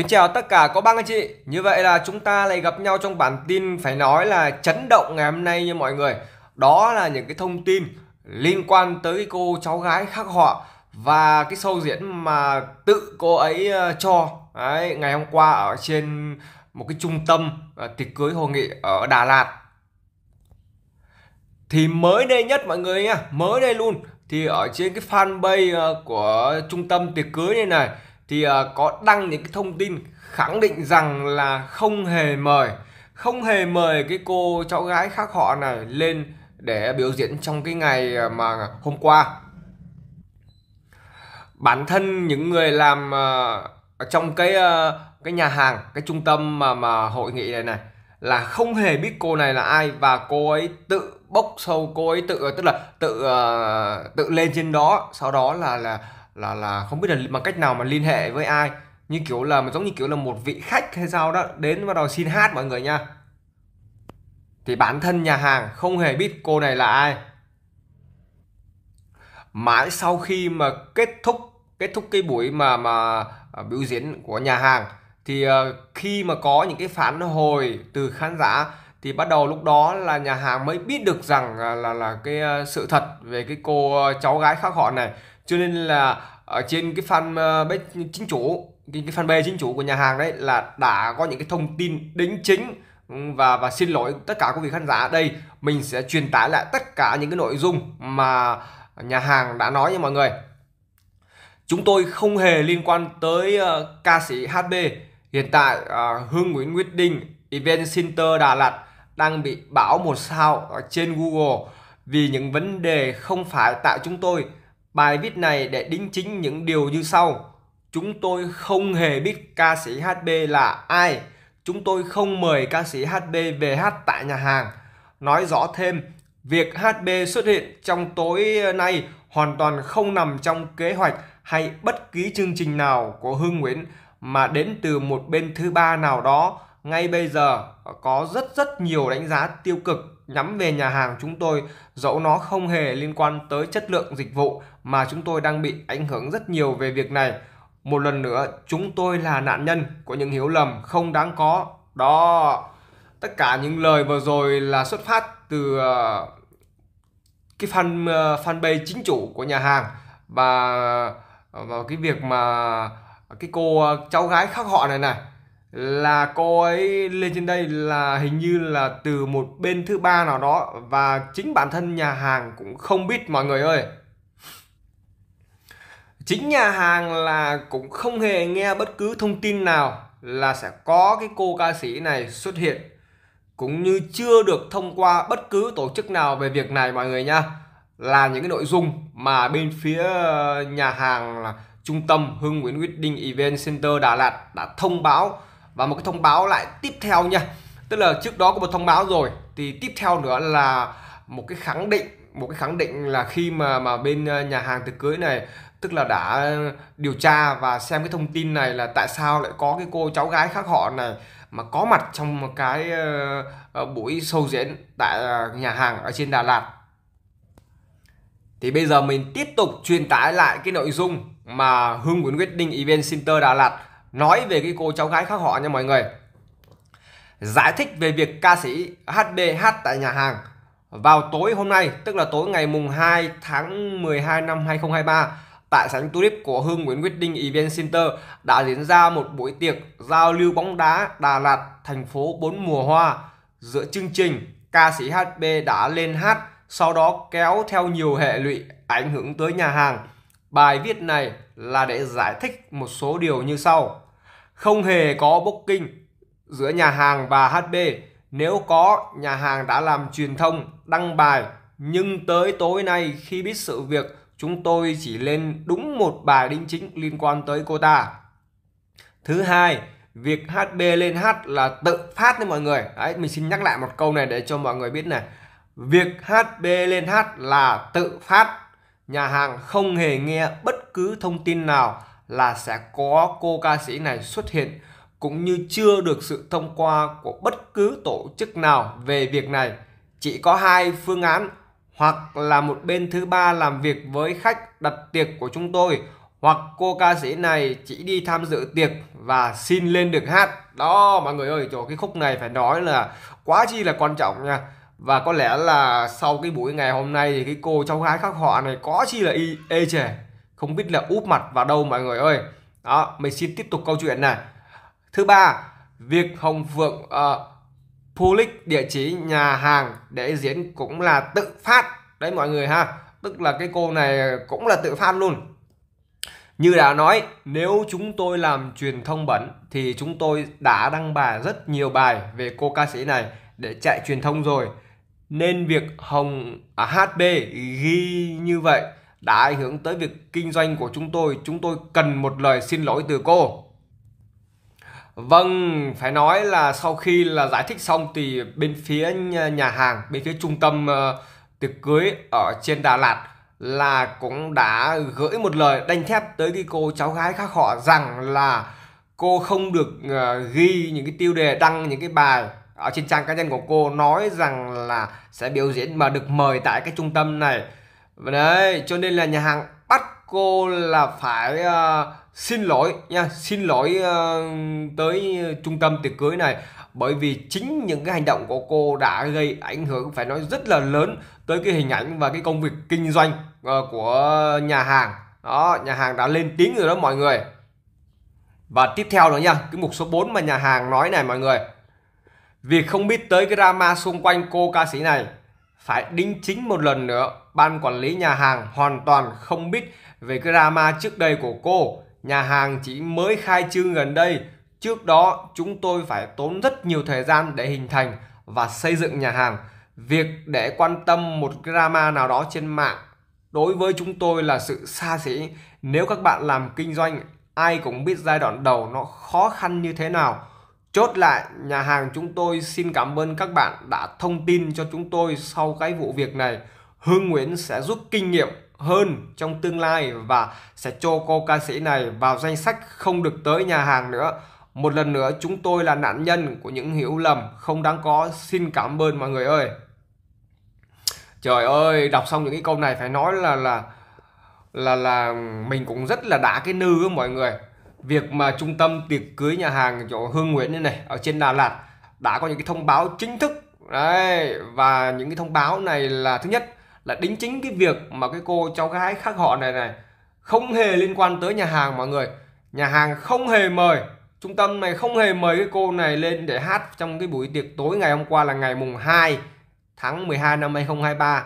Kính chào tất cả các bác anh chị Như vậy là chúng ta lại gặp nhau trong bản tin phải nói là chấn động ngày hôm nay như mọi người Đó là những cái thông tin liên quan tới cô cháu gái khác họ Và cái sâu diễn mà tự cô ấy ờ, cho Đấy, Ngày hôm qua ở trên một cái trung tâm ờ, tiệc cưới hội nghị ở Đà Lạt thì mới đây nhất mọi người nha mới đây luôn thì ở trên cái fanpage ờ, của trung tâm tiệc cưới này này thì uh, có đăng những cái thông tin khẳng định rằng là không hề mời không hề mời cái cô cháu gái khác họ này lên để biểu diễn trong cái ngày à, mà hôm qua bản thân những người làm uh, trong cái uh, cái nhà hàng cái trung tâm mà mà hội nghị này này là không hề biết cô này là ai và cô ấy tự bốc sâu cô ấy tự tức là tự uh, tự lên trên đó sau đó là là là là không biết là bằng cách nào mà liên hệ với ai như kiểu là giống như kiểu là một vị khách hay sao đó đến bắt đầu xin hát mọi người nha thì bản thân nhà hàng không hề biết cô này là ai mãi sau khi mà kết thúc kết thúc cái buổi mà mà à, biểu diễn của nhà hàng thì ờ, khi mà có những cái phản hồi từ khán giả thì bắt đầu lúc đó là nhà hàng mới biết được rằng à, là là cái ờ, sự thật về cái cô ờ, cháu gái khác họ này cho nên là ở trên cái fanpage ờ, chính chủ cái, cái fanpage chính chủ của nhà hàng đấy là đã có những cái thông tin đính chính và và xin lỗi tất cả quý vị khán giả ở đây mình sẽ truyền tải lại tất cả những cái nội dung mà nhà hàng đã nói cho mọi người chúng tôi không hề liên quan tới uh, ca sĩ HB hiện tại uh, Hương Nguyễn Nguyệt Đinh Event Center Đà Lạt đang bị bão một sao ở trên Google vì những vấn đề không phải tại chúng tôi Bài viết này để đính chính những điều như sau. Chúng tôi không hề biết ca sĩ HB là ai. Chúng tôi không mời ca sĩ HB về hát tại nhà hàng. Nói rõ thêm, việc HB xuất hiện trong tối nay hoàn toàn không nằm trong kế hoạch hay bất kỳ chương trình nào của Hương Nguyễn mà đến từ một bên thứ ba nào đó ngay bây giờ có rất rất nhiều đánh giá tiêu cực nhắm về nhà hàng chúng tôi dẫu nó không hề liên quan tới chất lượng dịch vụ mà chúng tôi đang bị ảnh hưởng rất nhiều về việc này một lần nữa chúng tôi là nạn nhân của những hiểu lầm không đáng có đó tất cả những lời vừa rồi là xuất phát từ ờ, cái fan ờ, fanpage chính chủ của nhà hàng và ờ, vào cái việc mà cái cô cháu gái khác họ này này là cô ấy lên trên đây là hình như là từ một bên thứ ba nào đó và chính bản thân nhà hàng cũng không biết mọi người ơi chính nhà hàng là cũng không hề nghe bất cứ thông tin nào là sẽ có cái cô ca sĩ này xuất hiện cũng như chưa được thông qua bất cứ tổ chức nào về việc này mọi người nha là những cái nội dung mà bên phía ờ, nhà hàng là trung tâm Hưng Nguyễn Wedding Event Center Đà Lạt đã thông báo và một cái thông báo lại tiếp theo nha tức là trước đó có một thông báo rồi thì tiếp theo nữa là một cái khẳng định một cái khẳng định là khi mà mà bên ờ, nhà hàng tiệc cưới này tức là đã điều tra và xem cái thông tin này là tại sao lại có cái cô cháu gái khác họ này mà có mặt trong một cái uh, buổi show diễn tại nhà hàng ở trên Đà Lạt thì bây giờ mình tiếp tục truyền tải lại cái nội dung mà Hương Nguyễn Wedding Event Center Đà Lạt nói về cái cô cháu gái khác họ nha mọi người giải thích về việc ca sĩ HBH tại nhà hàng vào tối hôm nay tức là tối ngày mùng 2 tháng 12 năm 2023 tại sảnh Tulip của Hương Nguyễn Quyết định Event Center đã diễn ra một buổi tiệc giao lưu bóng đá Đà Lạt thành phố bốn mùa hoa giữa chương trình ca sĩ HB đã lên hát sau đó kéo theo nhiều hệ lụy ảnh hưởng tới nhà hàng Bài viết này là để giải thích một số điều như sau. Không hề có booking giữa nhà hàng và HB. Nếu có, nhà hàng đã làm truyền thông, đăng bài. Nhưng tới tối nay khi biết sự việc, chúng tôi chỉ lên đúng một bài đính chính liên quan tới cô ta. Thứ hai, việc HB lên hát là tự phát đấy mọi người. Đấy, mình xin nhắc lại một câu này để cho mọi người biết này. Việc HB lên hát là tự phát nhà hàng không hề nghe bất cứ thông tin nào là sẽ có cô ca sĩ này xuất hiện cũng như chưa được sự thông qua của bất cứ tổ chức nào về việc này. Chỉ có hai phương án hoặc là một bên thứ ba làm việc với khách đặt tiệc của chúng tôi hoặc cô ca sĩ này chỉ đi tham dự tiệc và xin lên được hát. Đó mọi người ơi, chỗ cái khúc này phải nói là quá chi là quan trọng nha và có lẽ là sau cái buổi ngày hôm nay thì cái cô cháu gái khắc họa này có chi là y ê chề không biết là úp mặt vào đâu mọi người ơi đó mình xin tiếp tục câu chuyện này thứ ba việc hồng phượng uh, public địa chỉ nhà hàng để diễn cũng là tự phát đấy mọi người ha tức là cái cô này cũng là tự phát luôn như đã nói nếu chúng tôi làm truyền thông bẩn thì chúng tôi đã đăng bài rất nhiều bài về cô ca sĩ này để chạy truyền thông rồi nên việc Hồng à, HB ghi như vậy đã ảnh hưởng tới việc kinh doanh của chúng tôi. Chúng tôi cần một lời xin lỗi từ cô. Vâng, phải nói là sau khi là giải thích xong thì bên phía nhà hàng, bên phía trung tâm ờ, tiệc cưới ở trên Đà Lạt là cũng đã gửi một lời đanh thép tới cái cô cháu gái khác họ rằng là cô không được ờ, ghi những cái tiêu đề đăng những cái bài ở trên trang cá nhân của cô nói rằng là sẽ biểu diễn mà được mời tại cái trung tâm này và đấy cho nên là nhà hàng bắt cô là phải uh, xin lỗi nha xin lỗi uh, tới trung tâm tiệc cưới này bởi vì chính những cái hành động của cô đã gây ảnh hưởng phải nói rất là lớn tới cái hình ảnh và cái công việc kinh doanh uh, của nhà hàng đó nhà hàng đã lên tiếng rồi đó mọi người và tiếp theo nữa nha cái mục số 4 mà nhà hàng nói này mọi người Việc không biết tới cái drama xung quanh cô ca sĩ này phải đính chính một lần nữa. Ban quản lý nhà hàng hoàn toàn không biết về cái drama trước đây của cô. Nhà hàng chỉ mới khai trương gần đây. Trước đó chúng tôi phải tốn rất nhiều thời gian để hình thành và xây dựng nhà hàng. Việc để quan tâm một cái drama nào đó trên mạng đối với chúng tôi là sự xa xỉ. Nếu các bạn làm kinh doanh ai cũng biết giai đoạn đầu nó khó khăn như thế nào Chốt lại, nhà hàng chúng tôi xin cảm ơn các bạn đã thông tin cho chúng tôi sau cái vụ việc này. Hương Nguyễn sẽ rút kinh nghiệm hơn trong tương lai và sẽ cho cô ca sĩ này vào danh sách không được tới nhà hàng nữa. Một lần nữa chúng tôi là nạn nhân của những hiểu lầm không đáng có. Xin cảm ơn mọi người ơi. Trời ơi, đọc xong những cái câu này phải nói là là là là mình cũng rất là đã cái nư mọi người việc mà trung tâm tiệc cưới nhà hàng chỗ Hương Nguyễn này, này ở trên Đà Lạt đã có những cái thông báo chính thức đấy và những cái thông báo này là thứ nhất là đính chính cái việc mà cái cô cháu gái khác họ này này không hề liên quan tới nhà hàng mọi người nhà hàng không hề mời trung tâm này không hề mời cái cô này lên để hát trong cái buổi tiệc tối ngày hôm qua là ngày mùng 2 tháng 12 năm 2023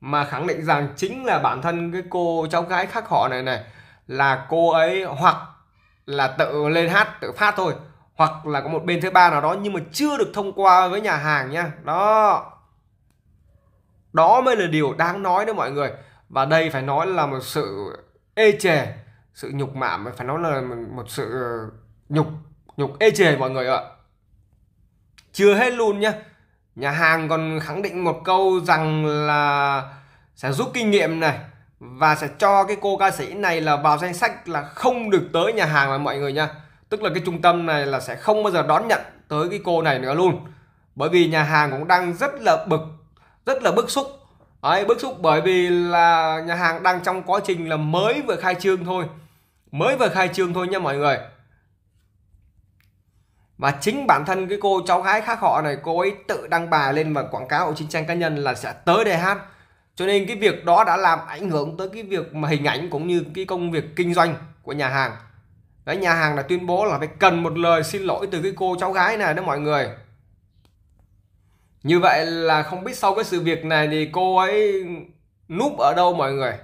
mà khẳng định rằng chính là bản thân cái cô cháu gái khác họ này này là cô ấy hoặc là tự lên hát tự phát thôi hoặc là có một bên thứ ba nào đó nhưng mà chưa được thông qua với nhà hàng nha đó đó mới là điều đáng nói đó mọi người và đây phải nói là một sự ê chề sự nhục mạ phải nói là một sự nhục nhục ê chề mọi người ạ chưa hết luôn nhá nhà hàng còn khẳng định một câu rằng là sẽ giúp kinh nghiệm này và sẽ cho cái cô ca sĩ này là vào danh sách là không được tới nhà hàng là mọi người nha tức là cái trung tâm này là sẽ không bao giờ đón nhận tới cái cô này nữa luôn bởi vì nhà hàng cũng đang rất là bực rất là bức xúc Đấy, bức xúc bởi vì là nhà hàng đang trong quá trình là mới vừa khai trương thôi mới vừa khai trương thôi nha mọi người và chính bản thân cái cô cháu gái khác họ này cô ấy tự đăng bài lên và quảng cáo trên trang cá nhân là sẽ tới đây hát cho nên cái việc đó đã làm ảnh hưởng tới cái việc mà hình ảnh cũng như cái công việc kinh doanh của nhà hàng đấy nhà hàng đã tuyên bố là phải cần một lời xin lỗi từ cái cô cháu gái này đó mọi người như vậy là không biết sau cái sự việc này thì cô ấy núp ở đâu mọi người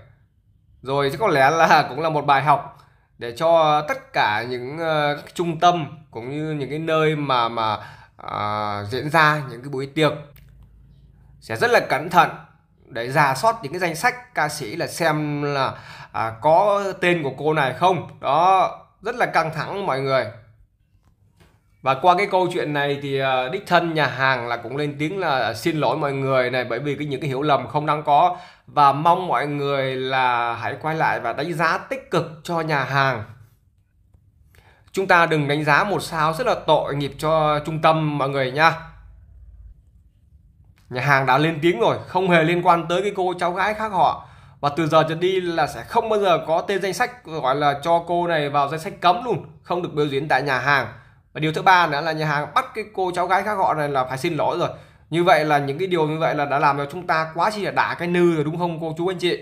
rồi chứ có lẽ là cũng là một bài học để cho tất cả những uh, trung tâm cũng như những cái nơi mà mà uh, diễn ra những cái buổi tiệc sẽ rất là cẩn thận để giả soát những cái danh sách ca sĩ là xem là à, có tên của cô này không đó rất là căng thẳng mọi người và qua cái câu chuyện này thì à, đích thân nhà hàng là cũng lên tiếng là xin lỗi mọi người này bởi vì cái những cái hiểu lầm không đáng có và mong mọi người là hãy quay lại và đánh giá tích cực cho nhà hàng chúng ta đừng đánh giá một sao rất là tội nghiệp cho trung tâm mọi người nha nhà hàng đã lên tiếng rồi không hề liên quan tới cái cô cháu gái khác họ và từ giờ trở đi là sẽ không bao giờ có tên danh sách gọi là cho cô này vào danh sách cấm luôn không được biểu diễn tại nhà hàng và điều thứ ba nữa là nhà hàng bắt cái cô cháu gái khác họ này là phải xin lỗi rồi như vậy là những cái điều như vậy là đã làm cho chúng ta quá chi là đã cái nư rồi đúng không cô chú anh chị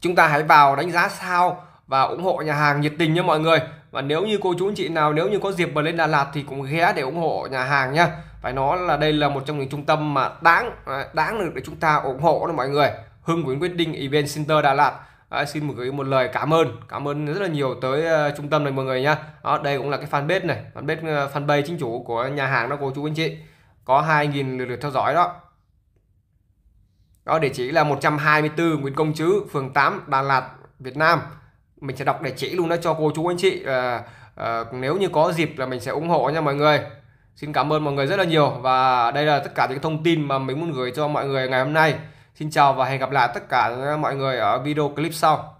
chúng ta hãy vào đánh giá sao và ủng hộ nhà hàng nhiệt tình nha mọi người và nếu như cô chú anh chị nào nếu như có dịp mà lên Đà Lạt thì cũng ghé để ủng hộ nhà hàng nha phải nói là đây là một trong những trung tâm mà đáng à, đáng được để chúng ta ủng hộ đó mọi người Hưng Nguyễn Quyết Đinh Event Center Đà Lạt À, xin một gửi một lời cảm ơn cảm ơn rất là nhiều tới uh, trung tâm này mọi người nha đó, đây cũng là cái fanpage này fanpage uh, fanpage chính chủ của nhà hàng đó cô chú anh chị có 2.000 lượt, lượt theo dõi đó đó địa chỉ là 124 Nguyễn Công Trứ phường 8 Đà Lạt Việt Nam mình sẽ đọc để chỉ luôn đó cho cô chú anh chị à, à, nếu như có dịp là mình sẽ ủng hộ nha mọi người xin cảm ơn mọi người rất là nhiều và đây là tất cả những thông tin mà mình muốn gửi cho mọi người ngày hôm nay xin chào và hẹn gặp lại tất cả mọi người ở video clip sau